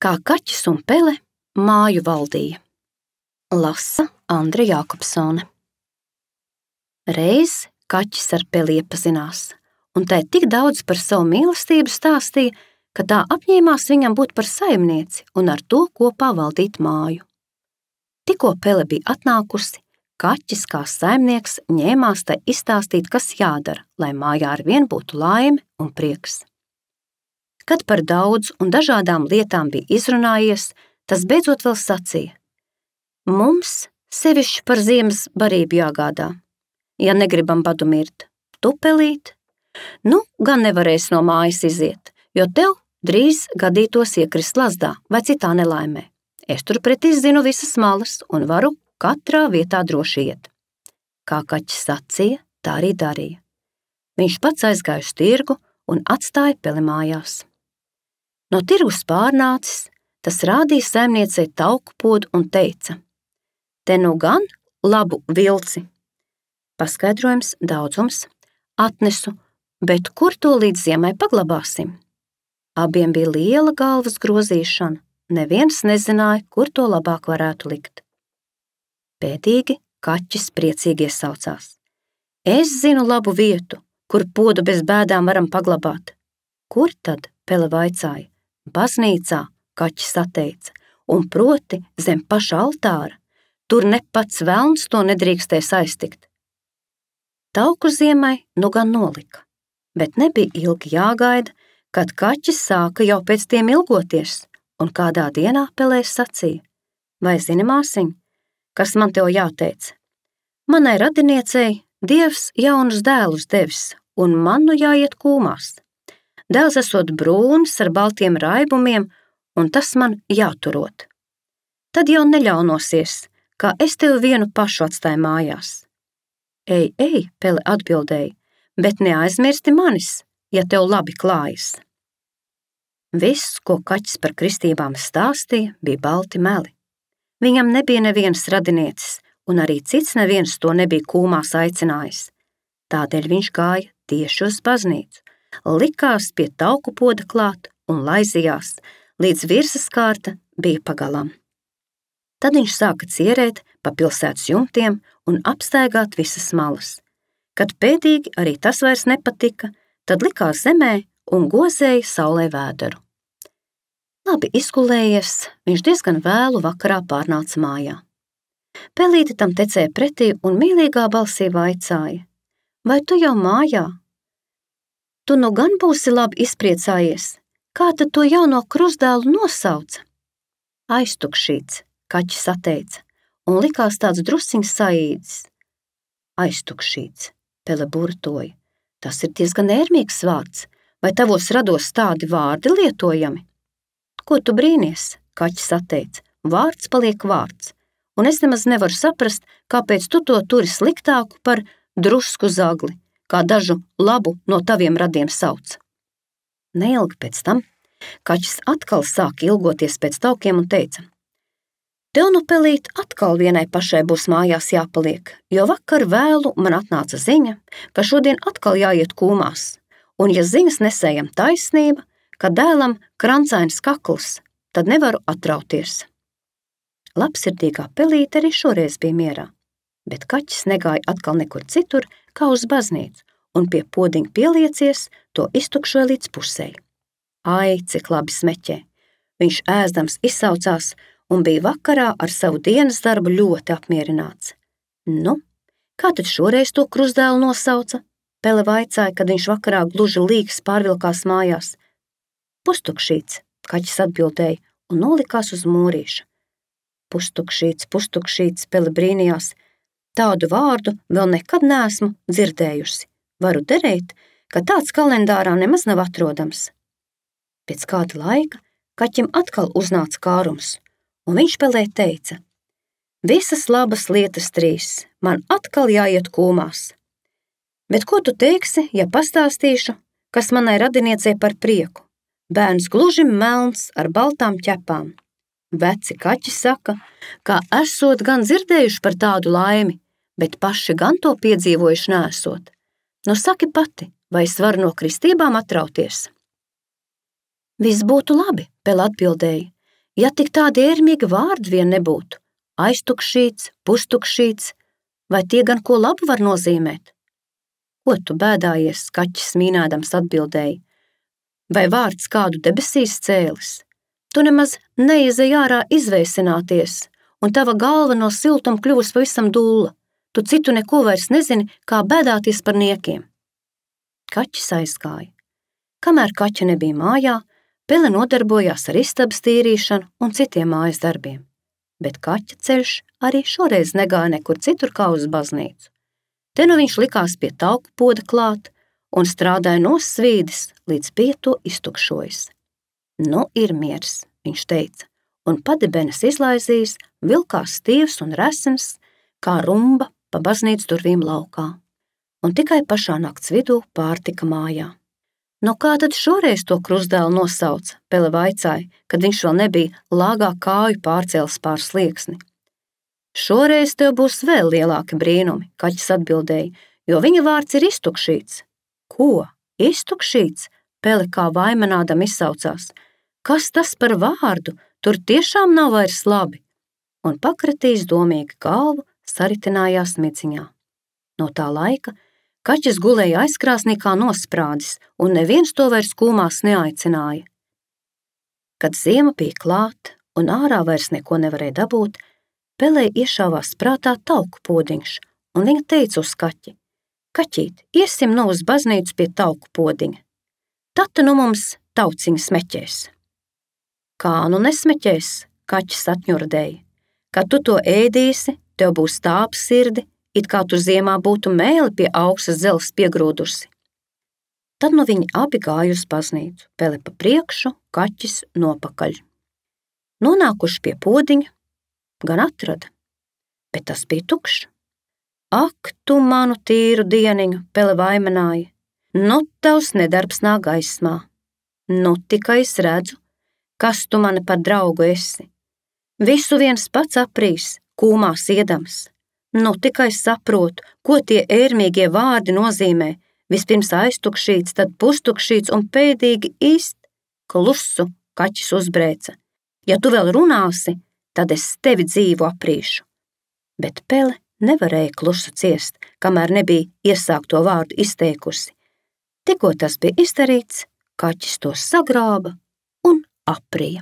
kā kaķis un pele māju valdīja. Lasa Andra Jākopsone. Reiz kaķis ar peli iepazinās, un tai tik daudz par savu mīlestību stāstīja, ka tā apņēmās viņam būt par saimnieci un ar to kopā valdīt māju. Tikko pele bija atnākusi, kaķis kā saimnieks ņēmās tai izstāstīt, kas jādara, lai mājā ar vien būtu laime un prieks. Kad par daudz un dažādām lietām bija izrunājies, tas beidzot vēl sacīja: Mums sevišķi par ziemas barību jāgādā, ja negribam padumirt, tupelīt. Nu, gan nevarēs no mājas iziet, jo tev drīz gadītos iekrist lazdā vai citā nelaimē. Es turpretī zinu visas malas un varu katrā vietā droši iet. Kā kaķis sacīja, tā arī darīja. Viņš pats aizgāja uz tirgu un atstāja peli mājās. No tirgus pārnācis, tas rādīja saimniecei tauku podu un teica: Te nu gan labu vilci! Paskaidrojums daudzums - atnesu, bet kur to līdz ziemai paglabāsim? Abiem bija liela galvas grozīšana, neviens nezināja, kur to labāk varētu likt. Pētīgi kaķis priecīgi iesaucās. Es zinu labu vietu, kur podu bez bēdām varam paglabāt. Kur tad? Pele vaicāja baznīcā, kaķis atteica, un proti zem paša altāra. Tur ne pats velns to nedrīkstēs aiztikt. Tauku ziemai nu gan nolika, bet nebija ilgi jāgaida, kad kaķis sāka jau pēc tiem ilgoties, un kādā dienā pelējs sacīja: Vai zini, māsiņ, kas man tev jāteic? Manai radiniecei dievs jaunus dēlus devis, un man nu jāiet kūmās. Dēls esot brūns ar baltiem raibumiem, un tas man jāturot. Tad jau neļaunosies, kā es tevi vienu pašu atstāju mājās. Ei, ei, Pele atbildēja, bet neaizmirsti manis, ja tev labi klājas. Viss, ko kaķis par kristībām stāstīja, bija balti meli. Viņam nebija nevienas radinieces, un arī cits neviens to nebija kūmās aicinājis. Tādēļ viņš gāja tieši uz baznīcu, likās pie tauku poda klāt un laizījās, līdz virsas kārta bija pagalam. Tad viņš sāka cierēt pa pilsētas jumtiem un apstaigāt visas malas. Kad pēdīgi arī tas vairs nepatika, tad likās zemē un gozēja saulē vēderu. Labi izgulējies, viņš diezgan vēlu vakarā pārnāca mājā. Pelīti tam tecēja pretī un mīlīgā balsī vaicāja: Vai tu jau mājā, tu nu gan būsi labi izpriecājies. Kā tad to jauno krustdēlu nosauca? Aiztukšīts, kaķis atteica, un likās tāds drusciņš saīdzis. Aiztukšīts, pele burtoja. Tas ir diezgan ērmīgs vārds, vai tavos rados tādi vārdi lietojami? Ko tu brīnies, kaķis atteica, vārds paliek vārds, un es nemaz nevaru saprast, kāpēc tu to turi sliktāku par drusku zagli kā dažu labu no taviem radiem sauc. Neilgi pēc tam kaķis atkal sāka ilgoties pēc taukiem un teica: Tev nu pelīt atkal vienai pašai būs mājās jāpaliek, jo vakar vēlu man atnāca ziņa, ka šodien atkal jāiet kūmās, un ja ziņas nesējam taisnība, ka dēlam krancēns kakls, tad nevaru atrauties. Labsirdīgā pelīte arī šoreiz bija mierā, bet kaķis negāja atkal nekur citur, kā uz baznīcu, un pie podiņa pieliecies, to iztukšoja līdz pusei. Ai, cik labi smeķē! Viņš ēzdams izsaucās un bija vakarā ar savu dienas darbu ļoti apmierināts. Nu, kā tad šoreiz to krustdēlu nosauca? Pele vaicāja, kad viņš vakarā gluži līgs pārvilkās mājās. Pustukšīts, kaķis atbildēja un nolikās uz mūrīša. Pustukšīts, pustukšīts, Pele brīnījās – Tādu vārdu vēl nekad neesmu dzirdējusi. Varu derēt, ka tāds kalendārā nemaz nav atrodams. Pēc kāda laika kaķim atkal uznāca kārums, un viņš pelē teica: Visas labas lietas trīs, man atkal jāiet kūmās. Bet ko tu teiksi, ja pastāstīšu, kas manai radiniecei par prieku? Bērns gluži melns ar baltām ķepām. Veci kaķi saka, ka esot gan dzirdējuši par tādu laimi, bet paši gan to piedzīvojuši nesot. Nu, saki pati, vai es varu no kristībām atrauties? Viss būtu labi, Pēl atbildēja, ja tik tādi ērmīgi vārdi vien nebūtu - aiztukšīts, pustukšīts, vai tie gan ko labu var nozīmēt? Ko tu bēdājies, kaķis mīnādams atbildēja, vai vārds kādu debesīs cēlis? Tu nemaz neizej ārā izveisināties, un tava galva no siltuma kļuvusi pavisam dūla. Tu citu neko vairs nezini, kā bēdāties par niekiem. Kaķis aizgāja. Kamēr kaķa nebija mājā, Pele nodarbojās ar istabas tīrīšanu un citiem mājas darbiem. Bet kaķa ceļš arī šoreiz negāja nekur citur kā uz baznīcu. Te nu viņš likās pie tauku poda klāt un strādāja no svīdes, līdz pie to iztukšojas. Nu ir miers, viņš teica, un padibenes izlaizīs, vilkās stīvs un resns, kā rumba pa baznīcas durvīm laukā. Un tikai pašā nakts vidū pārtika mājā. No nu, kā tad šoreiz to krustdēlu nosauca, Pele vaicāja, kad viņš vēl nebija lāgā kāju pārcēlis pār slieksni. Šoreiz tev būs vēl lielāki brīnumi, kaķis atbildēja, jo viņa vārds ir iztukšīts. Ko? Iztukšīts? Pele kā vaimanādam izsaucās – Kas tas par vārdu? Tur tiešām nav vairs labi. Un pakratījis domīgi galvu, saritinājās miciņā. No tā laika kaķis gulēja aizkrāsnī kā nosprādis, un neviens to vairs kūmās neaicināja. Kad ziema bija klāt un ārā vairs neko nevarēja dabūt, Pelē iešāvās prātā tauku podiņš, un viņa teica uz kaķi: Kaķīt, iesim no uz baznīcu pie tauku podiņa. Tata nu mums tauciņa smeķēs! kā nu nesmeķēs, kaķis atņurdēja. Kad tu to ēdīsi, tev būs tāps sirdi, it kā tu ziemā būtu mēli pie augstas zelts piegrūdusi. Tad nu viņi abi gāja uz baznīcu, pele pa priekšu, kaķis nopakaļ. Nonākuši pie podiņa, gan atrada, bet tas bija tukšs. Ak, tu manu tīru dieniņu, pele vaimanāja, nu tavs nedarbs nāk gaismā, nu tikai es redzu, kas tu mani par draugu esi. Visu viens pats aprīs, kūmās iedams. Nu tikai saprotu, ko tie ērmīgie vārdi nozīmē. Vispirms aiztukšīts, tad pustukšīts un pēdīgi īst klusu kaķis uzbrēca. Ja tu vēl runāsi, tad es tevi dzīvu aprīšu. Bet Pele nevarēja klusu ciest, kamēr nebija iesākto vārdu izteikusi. Tikko tas bija izdarīts, kaķis to sagrāba Apri.